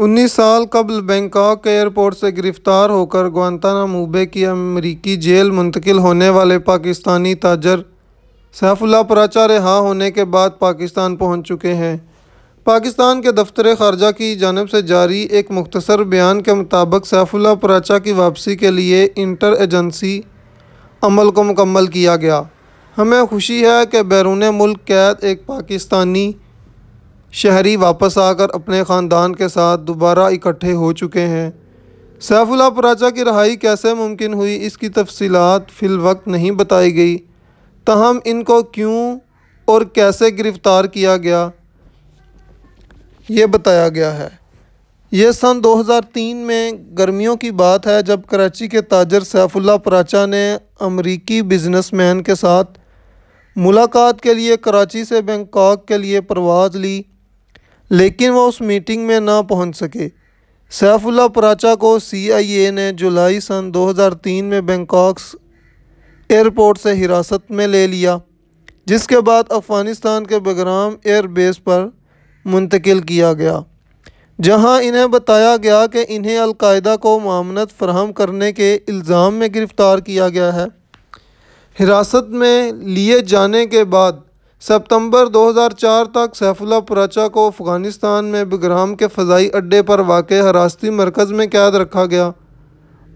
उन्नीस साल कबल बैंकॉक एयरपोर्ट से गिरफ्तार होकर मूबे की अमरीकी जेल मुंतकिल होने वाले पाकिस्तानी ताजर सैफुल्ला प्राचा रिहा होने के बाद पाकिस्तान पहुंच चुके हैं पाकिस्तान के दफ्तर खारजा की जानब से जारी एक मुख्तसर बयान के मुताबिक सैफुल्ला प्राचा की वापसी के लिए इंटर एजेंसी अमल को मुकम्मल किया गया हमें खुशी है कि बैरून मुल्क कैद एक पाकिस्तानी शहरी वापस आकर अपने ख़ानदान के साथ दोबारा इकट्ठे हो चुके हैं सैफुल्ला प्राचा की रहाई कैसे मुमकिन हुई इसकी तफसीत वक्त नहीं बताई गई तहम इनको क्यों और कैसे गिरफ़्तार किया गया ये बताया गया है ये सन 2003 में गर्मियों की बात है जब कराची के ताजर सैफुल्ला प्राचा ने अमरीकी बिजनेसमैन के साथ मुलाकात के लिए कराची से बैंकॉक के लिए परवाज़ ली लेकिन वह उस मीटिंग में ना पहुंच सके सैफुल्ला प्राचा को सीआईए ने जुलाई सन 2003 में बैंकॉक एयरपोर्ट से हिरासत में ले लिया जिसके बाद अफ़गानिस्तान के बगराम एयरबेस पर मुंतकिल किया गया जहां इन्हें बताया गया कि इन्हें अलकायदा को मामनत फ्राहम करने के इल्ज़ाम में गिरफ़्तार किया गया है हिरासत में लिए जाने के बाद सितंबर 2004 तक सैफुल्ला प्राचा को अफ़गानिस्तान में बगराम के फ़जाई अड्डे पर वाक़ हरासती मरकज़ में कैद रखा गया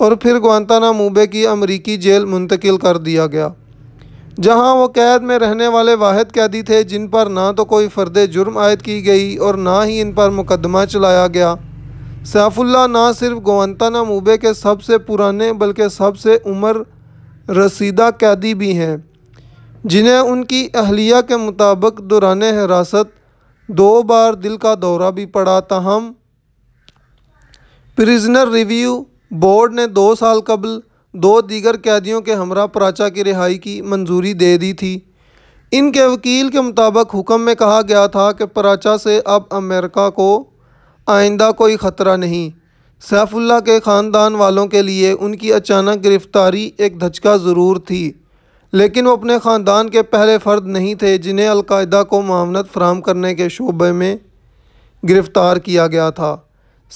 और फिर ग्वानताना मूबे की अमरीकी जेल मुंतकिल कर दिया गया जहां वो कैद में रहने वाले वाद कैदी थे जिन पर ना तो कोई फ़र्द जुर्म आयद की गई और ना ही इन पर मुकदमा चलाया गया सैफुल्ला ना सिर्फ ग्वानताना मूबे के सबसे पुराने बल्कि सबसे उम्र रसीदा कैदी भी हैं जिन्हें उनकी अहलिया के मुताबिक दौरान हिरासत दो बार दिल का दौरा भी पड़ा तहम प्रिजनर रिव्यू बोर्ड ने दो साल कबल दो दीगर कैदियों के हमरा प्राचा की रिहाई की मंजूरी दे दी थी इनके वकील के मुताबिक हुक्म में कहा गया था कि प्राचा से अब अमेरिका को आइंदा कोई ख़तरा नहीं सैफुल्ला के ख़ानदान वालों के लिए उनकी अचानक गिरफ़्तारी एक धचका ज़रूर थी लेकिन वो अपने ख़ानदान के पहले फ़र्द नहीं थे जिन्हें अलकायदा को मामनत फ्राहम करने के शोबे में गिरफ़्तार किया गया था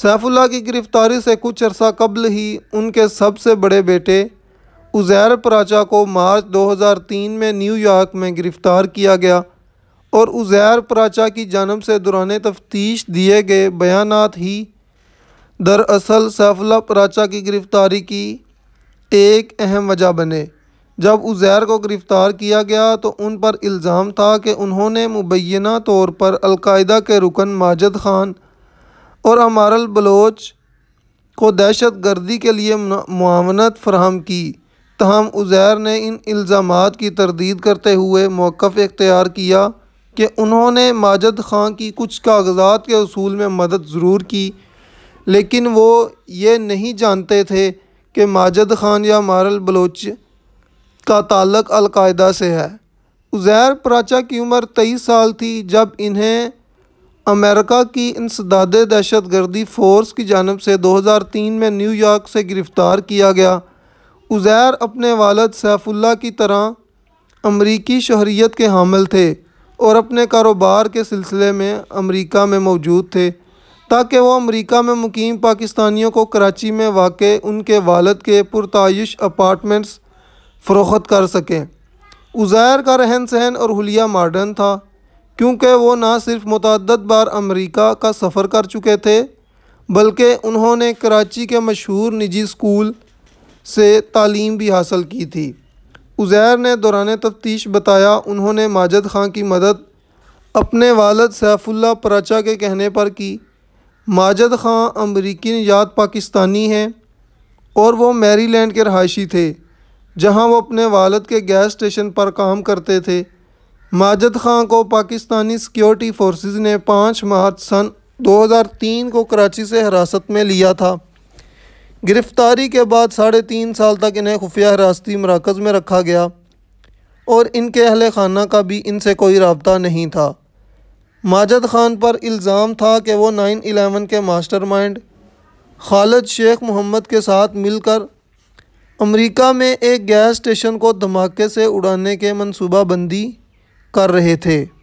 सैफुल्ला की गिरफ़्तारी से कुछ अर्सा कबल ही उनके सबसे बड़े बेटे उज़ैर प्राचा को मार्च 2003 में न्यूयॉर्क में गिरफ़्तार किया गया और उज़ैर प्राचा की जानब से दुरान तफ्तीश दिए गए बयान ही दरअसल सैफुल्ला प्राचा की गिरफ़्तारी की एक अहम वजह बने जब उज़ैर को गिरफ़्तार किया गया तो उन पर इल्ज़ाम था कि उन्होंने मुबैना तौर पर अलकायदा के रुकन माजद ख़ान और अमारल बलोच को दहशत गर्दी के लिए मुआवनत फराहम की तहम उज़ैर ने इन इल्ज़ाम की तरदीद करते हुए मौक़ इख्तियार किया कि उन्होंने माजद ख़ान की कुछ कागजात के असूल में मदद ज़रूर की लेकिन वो ये नहीं जानते थे कि माजद ख़ान या मारल बलोच इसका ताल्लक अलकायदा से है उज़ैर प्राचा की उम्र तेईस साल थी जब इन्हें अमेरिका की इंसदाद दहशत गर्दी फ़ोर्स की जानब से 2003 में न्यूयॉर्क से गिरफ़्तार किया गया उज़ैर अपने वालद सैफुल्ला की तरह अमरीकी शहरीत के हामिल थे और अपने कारोबार के सिलसिले में अमरीका में मौजूद थे ताकि वह अमरीका में मुकीम पाकिस्तानियों को कराची में वाक़ उनके वालद के पुरतश अपार्टमेंट्स फ़रोख्त कर सकें उज़ैर का रहन सहन और हलिया मॉडर्न था क्योंकि वो ना सिर्फ मतदद बार अमेरिका का सफ़र कर चुके थे बल्कि उन्होंने कराची के मशहूर निजी स्कूल से तालीम भी हासिल की थी उज़ैर ने दौरान तफ्तीश बताया उन्होंने माजद खां की मदद अपने वालद सैफुल्ला प्राचा के कहने पर की माजद खां अमरीकी निजात पाकिस्तानी हैं और वो मैरीलैंड के रहायशी थे जहां वो अपने वालद के गैस स्टेशन पर काम करते थे माजद खां को पाकिस्तानी सिक्योरिटी फोर्सेस ने 5 मार्च सन 2003 को कराची से हिरासत में लिया था गिरफ़्तारी के बाद साढ़े तीन साल तक इन्हें खुफिया हिरासती मराकज़ में रखा गया और इनके अहल खाना का भी इनसे कोई रबता नहीं था माजद खान पर इल्ज़ाम था कि वो नाइन एलेवन के मास्टरमाइंड खालिद शेख मोहम्मद के साथ मिलकर अमेरिका में एक गैस स्टेशन को धमाके से उड़ाने के मनसूबा बंदी कर रहे थे